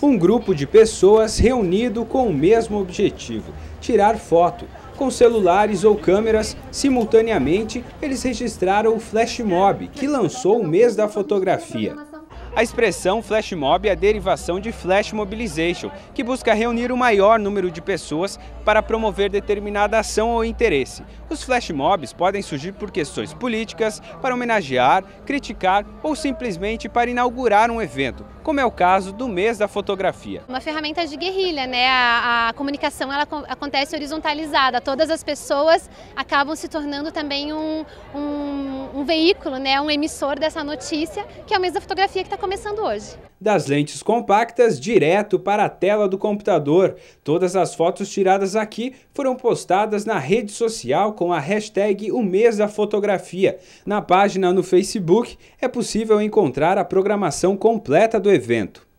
Um grupo de pessoas reunido com o mesmo objetivo, tirar foto. Com celulares ou câmeras, simultaneamente, eles registraram o Flash Mob, que lançou o mês da fotografia. A expressão flash mob é a derivação de flash mobilization, que busca reunir o maior número de pessoas para promover determinada ação ou interesse. Os flash mobs podem surgir por questões políticas, para homenagear, criticar ou simplesmente para inaugurar um evento, como é o caso do mês da fotografia. Uma ferramenta de guerrilha, né? A, a comunicação ela acontece horizontalizada, todas as pessoas acabam se tornando também um, um, um veículo, né? Um emissor dessa notícia, que é o mês da fotografia que está começando hoje. Das lentes compactas direto para a tela do computador. Todas as fotos tiradas aqui foram postadas na rede social com a hashtag O Mês da Fotografia. Na página no Facebook é possível encontrar a programação completa do evento.